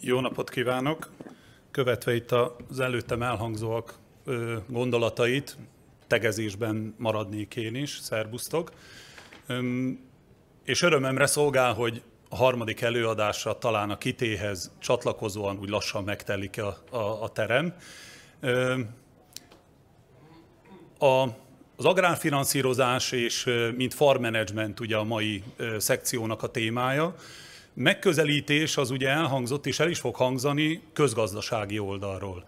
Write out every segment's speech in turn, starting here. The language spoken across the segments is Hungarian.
Jó napot kívánok! Követve itt az előttem elhangzóak gondolatait, tegezésben maradnék én is, szerbusztok. És örömemre szolgál, hogy a harmadik előadásra talán a kitéhez csatlakozóan úgy lassan megtelik a, a, a terem. A, az agrárfinanszírozás és mint farm management ugye a mai szekciónak a témája. Megközelítés az ugye elhangzott és el is fog hangzani közgazdasági oldalról.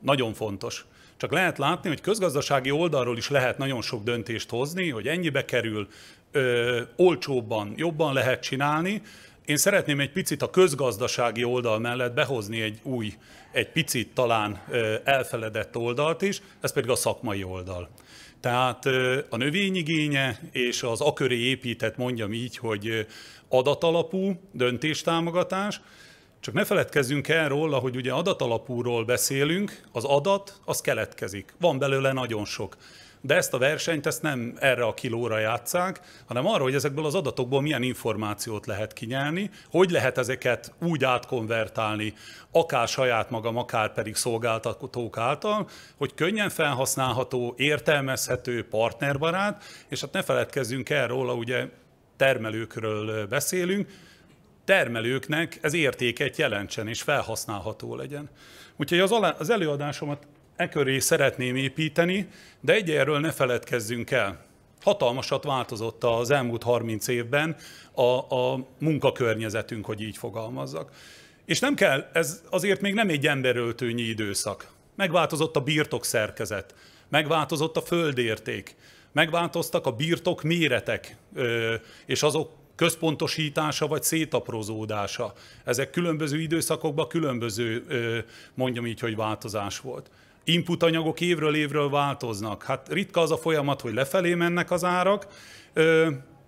Nagyon fontos. Csak lehet látni, hogy közgazdasági oldalról is lehet nagyon sok döntést hozni, hogy ennyibe kerül, ö, olcsóbban, jobban lehet csinálni, én szeretném egy picit a közgazdasági oldal mellett behozni egy új, egy picit talán elfeledett oldalt is, ez pedig a szakmai oldal. Tehát a növényigénye és az aköré épített, mondjam így, hogy adatalapú döntéstámogatás, csak ne feledkezzünk el róla, hogy ugye adatalapúról beszélünk, az adat az keletkezik, van belőle nagyon sok de ezt a versenyt ezt nem erre a kilóra játszák, hanem arra, hogy ezekből az adatokból milyen információt lehet kinyelni, hogy lehet ezeket úgy átkonvertálni, akár saját magam, akár pedig szolgáltatók által, hogy könnyen felhasználható, értelmezhető, partnerbarát, és hát ne feledkezzünk el róla, ugye termelőkről beszélünk, termelőknek ez értéket jelentsen és felhasználható legyen. Úgyhogy az, alá, az előadásomat e köré szeretném építeni, de erről ne feledkezzünk el. Hatalmasat változott az elmúlt 30 évben a, a munkakörnyezetünk, hogy így fogalmazzak. És nem kell, ez azért még nem egy emberöltőnyi időszak. Megváltozott a birtok szerkezet, megváltozott a földérték, megváltoztak a birtok méretek, és azok központosítása vagy szétaprózódása. Ezek különböző időszakokban különböző, mondjam így, hogy változás volt input anyagok évről évről változnak. Hát ritka az a folyamat, hogy lefelé mennek az árak,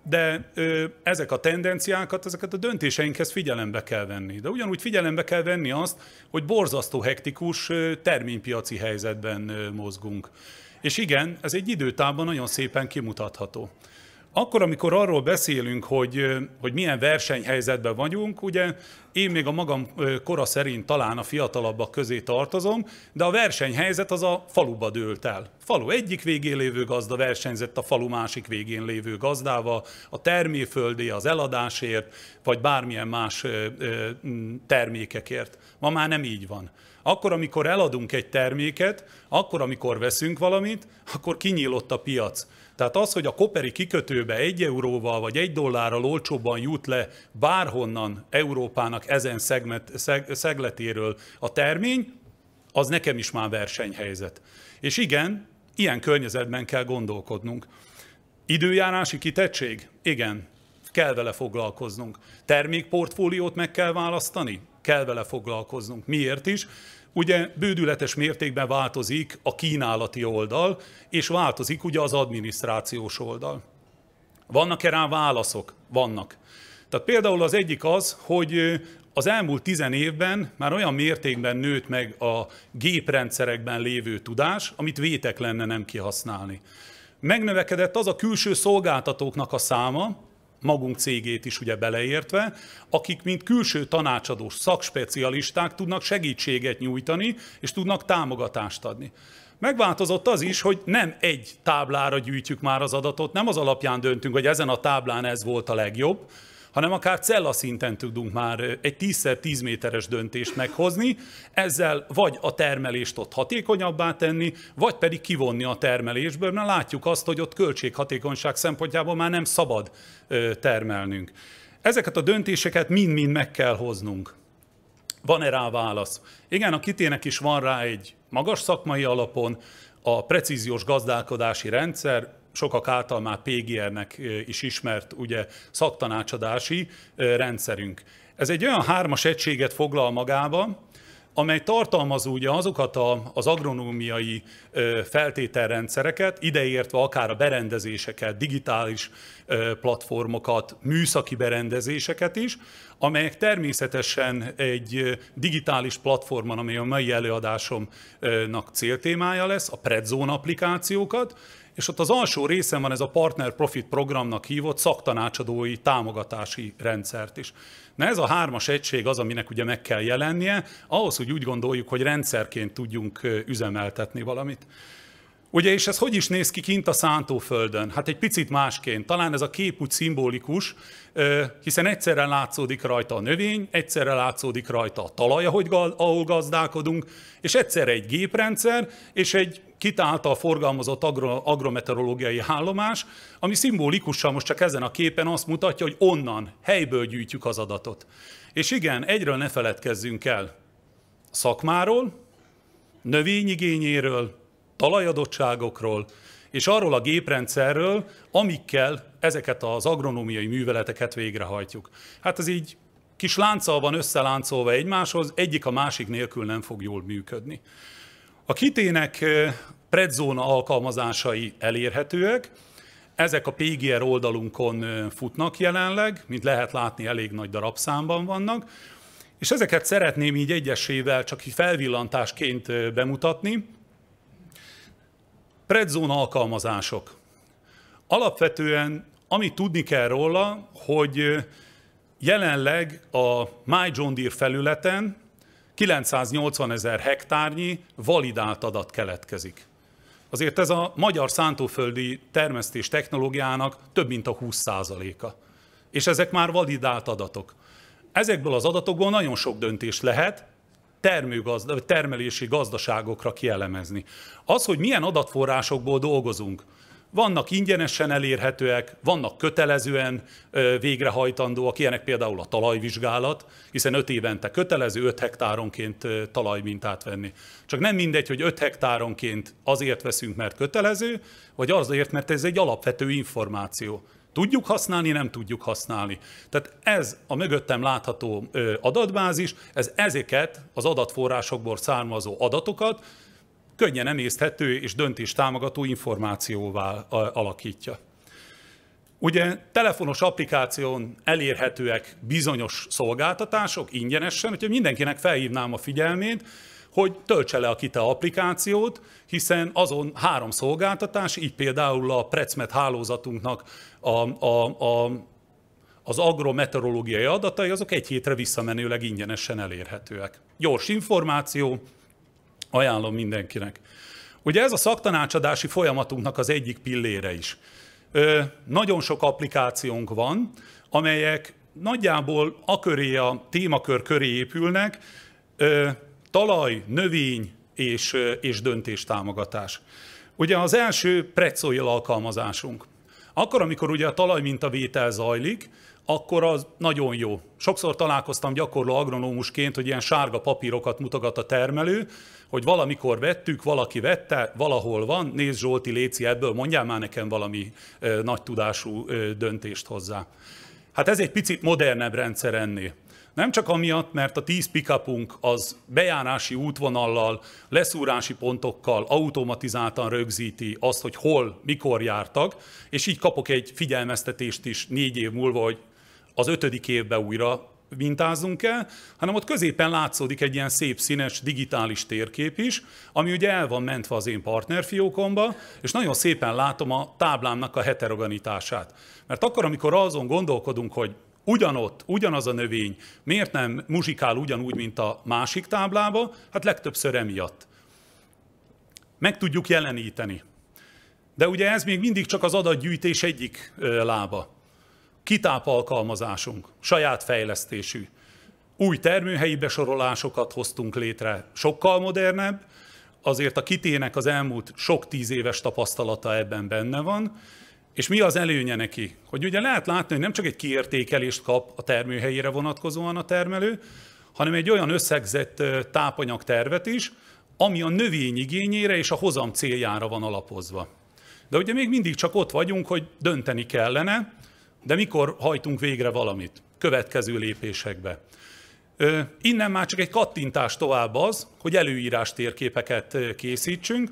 de ezek a tendenciákat, ezeket a döntéseinkhez figyelembe kell venni. De ugyanúgy figyelembe kell venni azt, hogy borzasztó hektikus terménypiaci helyzetben mozgunk. És igen, ez egy időtában nagyon szépen kimutatható. Akkor, amikor arról beszélünk, hogy, hogy milyen versenyhelyzetben vagyunk, ugye én még a magam kora szerint talán a fiatalabbak közé tartozom, de a versenyhelyzet az a faluba dőlt el. Falu egyik végén lévő gazda versenyzett a falu másik végén lévő gazdával, a terméföldi az eladásért, vagy bármilyen más termékekért. Ma már nem így van. Akkor, amikor eladunk egy terméket, akkor, amikor veszünk valamit, akkor kinyílott a piac. Tehát az, hogy a koperi kikötőbe egy euróval vagy egy dollárral olcsóbban jut le bárhonnan Európának ezen szegmet, szeg, szegletéről a termény, az nekem is már versenyhelyzet. És igen, ilyen környezetben kell gondolkodnunk. Időjárási kitettség? Igen, kell vele foglalkoznunk. Termékportfóliót meg kell választani? Kell vele foglalkoznunk. Miért is? ugye bődületes mértékben változik a kínálati oldal, és változik ugye az adminisztrációs oldal. Vannak-e rá válaszok? Vannak. Tehát például az egyik az, hogy az elmúlt tizen évben már olyan mértékben nőtt meg a géprendszerekben lévő tudás, amit vétek lenne nem kihasználni. Megnövekedett az a külső szolgáltatóknak a száma, magunk cégét is ugye beleértve, akik mint külső tanácsadós szakspecialisták tudnak segítséget nyújtani, és tudnak támogatást adni. Megváltozott az is, hogy nem egy táblára gyűjtjük már az adatot, nem az alapján döntünk, hogy ezen a táblán ez volt a legjobb, hanem akár cella szinten tudunk már egy 10x10 méteres döntést meghozni, ezzel vagy a termelést ott hatékonyabbá tenni, vagy pedig kivonni a termelésből, mert látjuk azt, hogy ott költséghatékonyság szempontjából már nem szabad termelnünk. Ezeket a döntéseket mind-mind meg kell hoznunk. Van-e rá válasz? Igen, a kitének is van rá egy magas szakmai alapon, a precíziós gazdálkodási rendszer sokak által már PGR-nek is ismert ugye szaktanácsadási rendszerünk. Ez egy olyan hármas egységet foglal magába, amely tartalmaz ugye azokat a, az agronómiai feltételrendszereket, ideértve akár a berendezéseket, digitális platformokat, műszaki berendezéseket is, amelyek természetesen egy digitális platformon, ami a mai előadásomnak céltémája lesz, a Predzone applikációkat, és ott az alsó részen van ez a Partner Profit programnak hívott szaktanácsadói támogatási rendszert is. Na ez a hármas egység az, aminek ugye meg kell jelennie, ahhoz, hogy úgy gondoljuk, hogy rendszerként tudjunk üzemeltetni valamit. Ugye, és ez hogy is néz ki kint a szántóföldön? Hát egy picit másként. Talán ez a kép úgy szimbolikus, hiszen egyszerre látszódik rajta a növény, egyszerre látszódik rajta a talaj, ahogy, ahol gazdálkodunk, és egyszerre egy géprendszer, és egy kitálta a forgalmazott agro, agrometeorológiai állomás, ami szimbolikusan most csak ezen a képen azt mutatja, hogy onnan, helyből gyűjtjük az adatot. És igen, egyről ne feledkezzünk el. Szakmáról, növényigényéről, talajadottságokról, és arról a géprendszerről, amikkel ezeket az agronómiai műveleteket végrehajtjuk. Hát ez így kis lánccal van összeláncolva egymáshoz, egyik a másik nélkül nem fog jól működni. A kitének predzóna alkalmazásai elérhetőek, ezek a PGR oldalunkon futnak jelenleg, mint lehet látni, elég nagy darabszámban vannak, és ezeket szeretném így egyesével csak felvillantásként bemutatni, Predzón alkalmazások. Alapvetően, amit tudni kell róla, hogy jelenleg a My John Deere felületen 980 ezer hektárnyi validált adat keletkezik. Azért ez a magyar szántóföldi termesztés technológiának több mint a 20%-a. És ezek már validált adatok. Ezekből az adatokból nagyon sok döntés lehet, termőgazda, vagy termelési gazdaságokra kielemezni. Az, hogy milyen adatforrásokból dolgozunk, vannak ingyenesen elérhetőek, vannak kötelezően végrehajtandóak, ilyenek például a talajvizsgálat, hiszen öt évente kötelező 5 hektáronként talajmintát venni. Csak nem mindegy, hogy 5 hektáronként azért veszünk, mert kötelező, vagy azért, mert ez egy alapvető információ. Tudjuk használni, nem tudjuk használni. Tehát ez a mögöttem látható adatbázis, ez ezeket az adatforrásokból származó adatokat könnyen emészthető és döntés támogató információvá alakítja. Ugye telefonos applikáción elérhetőek bizonyos szolgáltatások ingyenesen, hogyha mindenkinek felhívnám a figyelmét, hogy töltse le a Kite applikációt, hiszen azon három szolgáltatás, így például a Precmet hálózatunknak a, a, a, az agrometeorológiai adatai, azok egy hétre visszamenőleg ingyenesen elérhetőek. Gyors információ, ajánlom mindenkinek. Ugye ez a szaktanácsadási folyamatunknak az egyik pillére is. Ö, nagyon sok applikációnk van, amelyek nagyjából a köré a témakör köré épülnek, talaj, növény és, és döntéstámogatás. Ugye az első precoil alkalmazásunk. Akkor, amikor ugye a talajmintavétel zajlik, akkor az nagyon jó. Sokszor találkoztam gyakorló agronómusként, hogy ilyen sárga papírokat mutogat a termelő, hogy valamikor vettük, valaki vette, valahol van, nézd Zsolti, Léci, ebből mondjál már nekem valami ö, nagy tudású ö, döntést hozzá. Hát ez egy picit modernebb rendszer ennél. Nem csak amiatt, mert a 10 pickupunk az bejárási útvonallal, leszúrási pontokkal automatizáltan rögzíti azt, hogy hol, mikor jártak, és így kapok egy figyelmeztetést is négy év múlva, hogy az ötödik évben újra mintázunk el, hanem ott középen látszódik egy ilyen szép színes digitális térkép is, ami ugye el van mentve az én partnerfiókomba, és nagyon szépen látom a táblámnak a heterogenitását. Mert akkor, amikor azon gondolkodunk, hogy ugyanott, ugyanaz a növény, miért nem muzsikál ugyanúgy, mint a másik táblába? Hát legtöbbször emiatt. Meg tudjuk jeleníteni. De ugye ez még mindig csak az adatgyűjtés egyik lába. Kitáp alkalmazásunk, saját fejlesztésű. Új termőhelyi besorolásokat hoztunk létre, sokkal modernebb, azért a kitének az elmúlt sok tíz éves tapasztalata ebben benne van, és mi az előnye neki? Hogy ugye lehet látni, hogy nem csak egy kiértékelést kap a termőhelyére vonatkozóan a termelő, hanem egy olyan összegzett tápanyagtervet is, ami a növény igényére és a hozam céljára van alapozva. De ugye még mindig csak ott vagyunk, hogy dönteni kellene, de mikor hajtunk végre valamit? Következő lépésekbe. Innen már csak egy kattintás tovább az, hogy előírás térképeket készítsünk,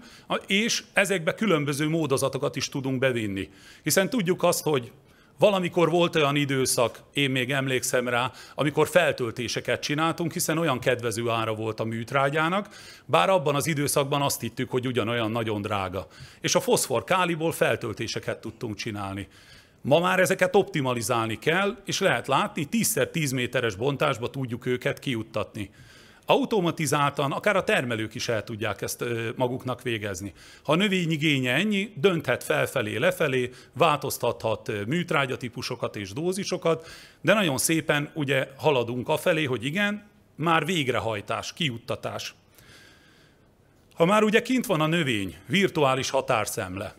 és ezekbe különböző módozatokat is tudunk bevinni. Hiszen tudjuk azt, hogy Valamikor volt olyan időszak, én még emlékszem rá, amikor feltöltéseket csináltunk, hiszen olyan kedvező ára volt a műtrágyának, bár abban az időszakban azt hittük, hogy ugyanolyan nagyon drága. És a foszfor káliból feltöltéseket tudtunk csinálni. Ma már ezeket optimalizálni kell, és lehet látni, 10x10 méteres bontásba tudjuk őket kiuttatni. Automatizáltan akár a termelők is el tudják ezt maguknak végezni. Ha a növény igénye ennyi, dönthet felfelé, lefelé, változtathat műtrágyatípusokat és dózisokat, de nagyon szépen ugye haladunk afelé, hogy igen, már végrehajtás, kiuttatás. Ha már ugye kint van a növény, virtuális határszemle,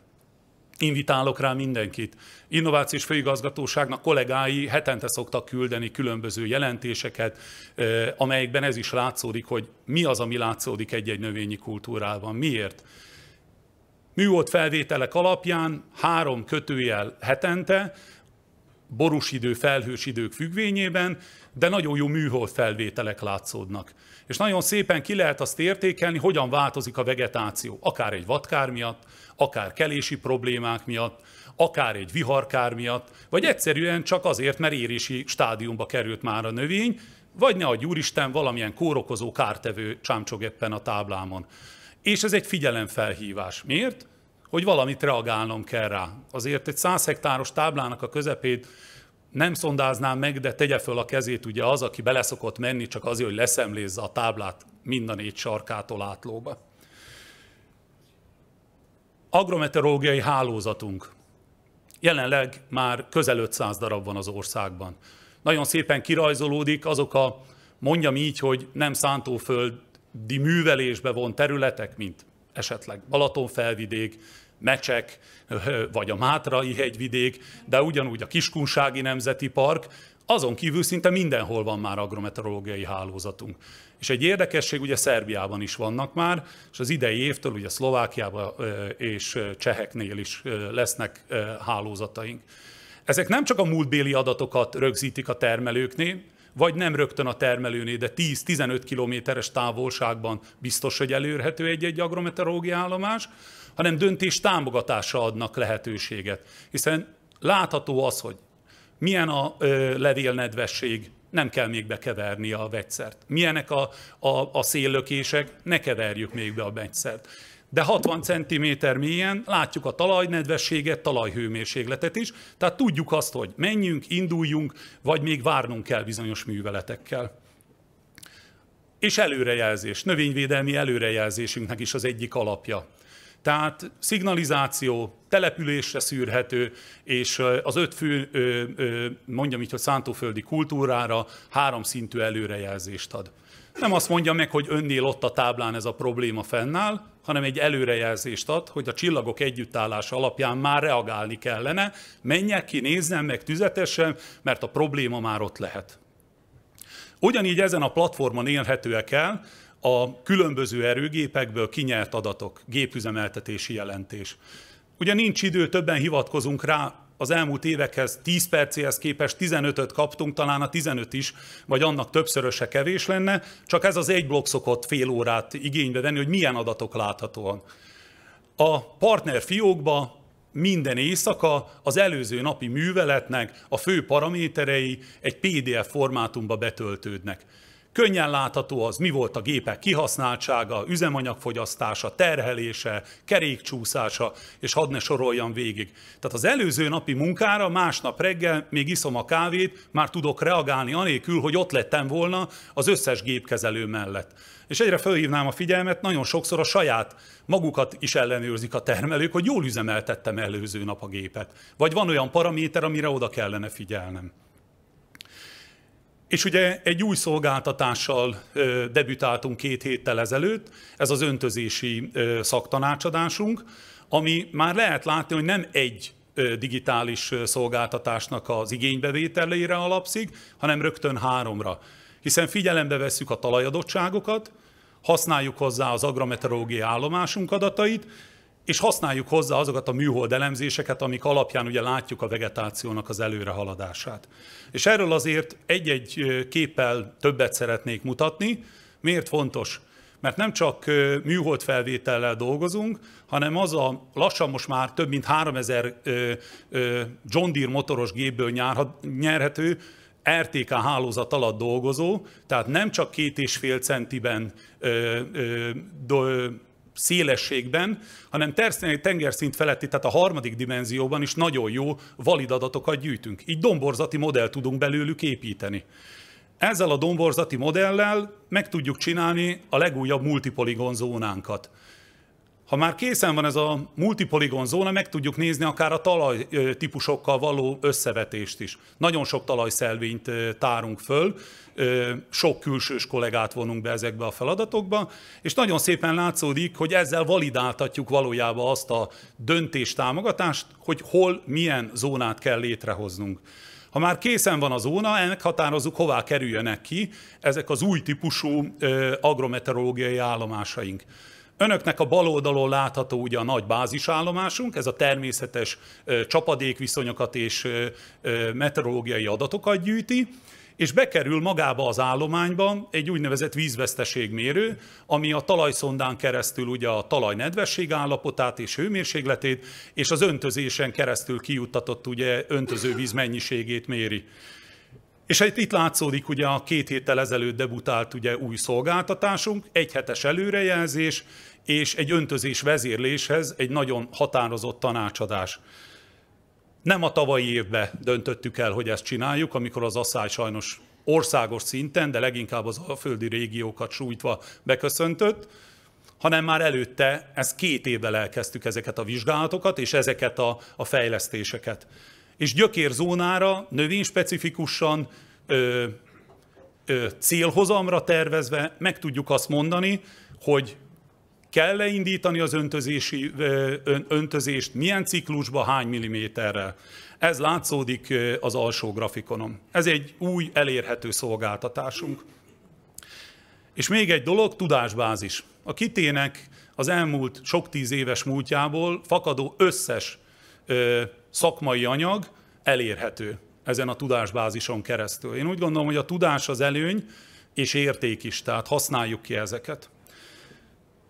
Invitálok rá mindenkit. Innovációs főigazgatóságnak kollégái hetente szoktak küldeni különböző jelentéseket, eh, amelyekben ez is látszódik, hogy mi az, ami látszódik egy-egy növényi kultúrában. Miért? Műhold felvételek alapján három kötőjel hetente, borús idő, felhős idők függvényében, de nagyon jó műhold felvételek látszódnak. És nagyon szépen ki lehet azt értékelni, hogyan változik a vegetáció, akár egy vadkár miatt, akár kelési problémák miatt, akár egy viharkár miatt, vagy egyszerűen csak azért, mert érési stádiumba került már a növény, vagy ne a gyúristen valamilyen kórokozó kártevő csámcsog ebben a táblámon. És ez egy figyelemfelhívás. Miért? Hogy valamit reagálnom kell rá. Azért egy 100 hektáros táblának a közepét nem szondáznám meg, de tegye föl a kezét ugye az, aki beleszokott menni csak azért, hogy leszemlézze a táblát mind a négy sarkától átlóba agrometeorológiai hálózatunk. Jelenleg már közel 500 darab van az országban. Nagyon szépen kirajzolódik azok a, mondjam így, hogy nem szántóföldi művelésbe von területek, mint esetleg Balatonfelvidék, Mecsek, vagy a Mátrai hegyvidék, de ugyanúgy a Kiskunsági Nemzeti Park, azon kívül szinte mindenhol van már agrometeorológiai hálózatunk. És egy érdekesség, ugye Szerbiában is vannak már, és az idei évtől ugye Szlovákiában és Cseheknél is lesznek hálózataink. Ezek nem csak a múltbéli adatokat rögzítik a termelőknél, vagy nem rögtön a termelőnél, de 10-15 kilométeres távolságban biztos, hogy elérhető egy-egy agrometeorológiai állomás, hanem döntés támogatásra adnak lehetőséget. Hiszen látható az, hogy milyen a ö, levélnedvesség? Nem kell még bekeverni a vegyszert. Milyenek a, a, a széllökések? Ne keverjük még be a vegyszert de 60 cm mélyen látjuk a talajnedvességet, talajhőmérsékletet is, tehát tudjuk azt, hogy menjünk, induljunk, vagy még várnunk kell bizonyos műveletekkel. És előrejelzés, növényvédelmi előrejelzésünknek is az egyik alapja. Tehát szignalizáció, településre szűrhető, és az öt fő, mondjam így, hogy szántóföldi kultúrára háromszintű előrejelzést ad. Nem azt mondja meg, hogy önnél ott a táblán ez a probléma fennáll, hanem egy előrejelzést ad, hogy a csillagok együttállása alapján már reagálni kellene, menjek ki, nézzem meg tüzetesen, mert a probléma már ott lehet. Ugyanígy ezen a platformon élhetőek el a különböző erőgépekből kinyert adatok, gépüzemeltetési jelentés. Ugye nincs idő, többen hivatkozunk rá, az elmúlt évekhez 10 percéhez képest 15-öt kaptunk, talán a 15 is, vagy annak többszöröse kevés lenne, csak ez az egy blokk szokott fél órát igénybe venni, hogy milyen adatok láthatóan. A partner fiókba minden éjszaka az előző napi műveletnek a fő paraméterei egy PDF formátumba betöltődnek. Könnyen látható az, mi volt a gépek kihasználtsága, üzemanyagfogyasztása, terhelése, kerékcsúszása, és hadd ne soroljam végig. Tehát az előző napi munkára másnap reggel még iszom a kávét, már tudok reagálni anélkül, hogy ott lettem volna az összes gépkezelő mellett. És egyre felhívnám a figyelmet, nagyon sokszor a saját magukat is ellenőrzik a termelők, hogy jól üzemeltettem előző nap a gépet. Vagy van olyan paraméter, amire oda kellene figyelnem. És ugye egy új szolgáltatással debütáltunk két héttel ezelőtt, ez az öntözési szaktanácsadásunk, ami már lehet látni, hogy nem egy digitális szolgáltatásnak az igénybevételére alapszik, hanem rögtön háromra. Hiszen figyelembe vesszük a talajadottságokat, használjuk hozzá az agrometeorológiai állomásunk adatait, és használjuk hozzá azokat a műhold elemzéseket, amik alapján ugye látjuk a vegetációnak az előre haladását. És erről azért egy-egy képpel többet szeretnék mutatni. Miért fontos? Mert nem csak műhold felvétellel dolgozunk, hanem az a lassan most már több mint 3000 John Deere motoros gépből nyerhető, RTK hálózat alatt dolgozó, tehát nem csak két és fél centiben szélességben, hanem tengerszint feletti, tehát a harmadik dimenzióban is nagyon jó valid adatokat gyűjtünk. Így domborzati modell tudunk belőlük építeni. Ezzel a domborzati modellel meg tudjuk csinálni a legújabb multipoligon zónánkat. Ha már készen van ez a multipoligon zóna, meg tudjuk nézni akár a talajtípusokkal való összevetést is. Nagyon sok talajszelvényt tárunk föl, sok külsős kollégát vonunk be ezekbe a feladatokba, és nagyon szépen látszódik, hogy ezzel validáltatjuk valójában azt a döntéstámogatást, hogy hol milyen zónát kell létrehoznunk. Ha már készen van a zóna, ennek határozzuk, hová kerüljenek ki ezek az új típusú agrometeorológiai állomásaink. Önöknek a bal oldalon látható ugye a nagy bázisállomásunk, ez a természetes csapadékviszonyokat és meteorológiai adatokat gyűjti, és bekerül magába az állományba egy úgynevezett vízveszteségmérő, ami a talajszondán keresztül ugye a talaj nedvesség állapotát és hőmérsékletét, és az öntözésen keresztül kijuttatott ugye öntöző víz mennyiségét méri. És itt látszódik ugye a két héttel ezelőtt debutált ugye új szolgáltatásunk, egy hetes előrejelzés, és egy öntözés vezérléshez egy nagyon határozott tanácsadás. Nem a tavalyi évbe döntöttük el, hogy ezt csináljuk, amikor az asszály sajnos országos szinten, de leginkább az a földi régiókat sújtva beköszöntött, hanem már előtte, ez két évvel elkezdtük ezeket a vizsgálatokat és ezeket a, a fejlesztéseket és gyökérzónára növényspecifikusan ö, ö, célhozamra tervezve meg tudjuk azt mondani, hogy kell leindítani az öntözési, ö, öntözést, milyen ciklusba, hány milliméterrel. Ez látszódik az alsó grafikonom. Ez egy új elérhető szolgáltatásunk. És még egy dolog, tudásbázis. A kitének az elmúlt sok tíz éves múltjából fakadó összes ö, szakmai anyag elérhető ezen a tudásbázison keresztül. Én úgy gondolom, hogy a tudás az előny és érték is, tehát használjuk ki ezeket.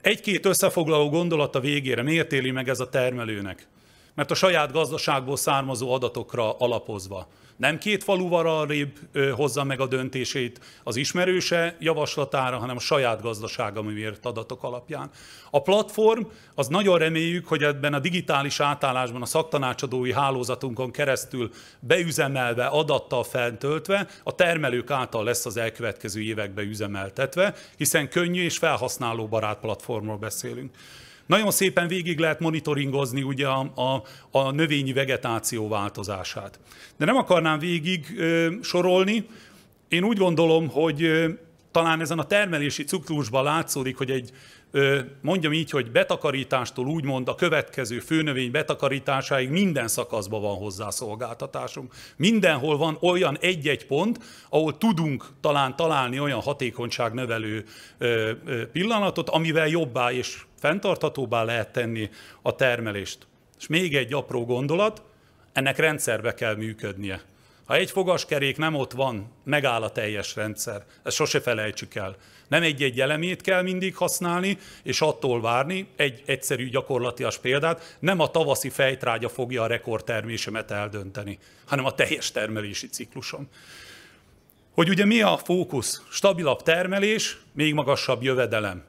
Egy-két összefoglaló gondolat a végére. Miért éli meg ez a termelőnek? Mert a saját gazdaságból származó adatokra alapozva nem két faluval arrébb hozza meg a döntését az ismerőse javaslatára, hanem a saját gazdasága műért adatok alapján. A platform, az nagyon reméljük, hogy ebben a digitális átállásban a szaktanácsadói hálózatunkon keresztül beüzemelve, adattal feltöltve, a termelők által lesz az elkövetkező években üzemeltetve, hiszen könnyű és felhasználóbarát platformról beszélünk. Nagyon szépen végig lehet monitoringozni ugye a, a, a növényi vegetáció változását. De nem akarnám végig ö, sorolni. Én úgy gondolom, hogy ö, talán ezen a termelési ciklusban látszódik, hogy egy mondjam így, hogy betakarítástól úgymond a következő főnövény betakarításáig minden szakaszban van hozzászolgáltatásunk. Mindenhol van olyan egy-egy pont, ahol tudunk talán találni olyan hatékonyságnövelő pillanatot, amivel jobbá és fenntarthatóbbá lehet tenni a termelést. És még egy apró gondolat, ennek rendszerbe kell működnie. Ha egy fogaskerék nem ott van, megáll a teljes rendszer. Ezt sose felejtsük el. Nem egy-egy elemét kell mindig használni, és attól várni egy egyszerű gyakorlatias példát, nem a tavaszi fejtrágya fogja a rekordtermésemet eldönteni, hanem a teljes termelési ciklusom. Hogy ugye mi a fókusz? Stabilabb termelés, még magasabb jövedelem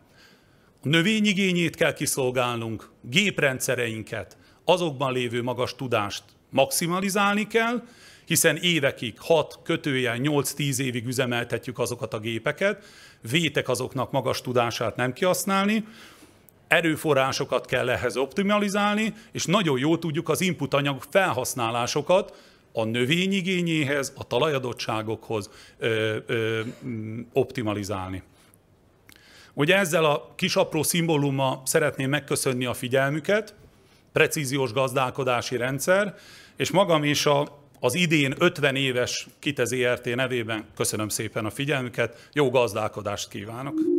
növényigényét kell kiszolgálnunk, géprendszereinket, azokban lévő magas tudást maximalizálni kell, hiszen évekig, 6 kötőjel 8-10 évig üzemeltetjük azokat a gépeket, vétek azoknak magas tudását nem kihasználni, erőforrásokat kell ehhez optimalizálni, és nagyon jól tudjuk az input anyag felhasználásokat a növényigényéhez, a talajadottságokhoz ö, ö, optimalizálni. Ugye ezzel a kis apró szimbólummal szeretném megköszönni a figyelmüket, precíziós gazdálkodási rendszer, és magam is a, az idén 50 éves Kitezi RT nevében köszönöm szépen a figyelmüket, jó gazdálkodást kívánok!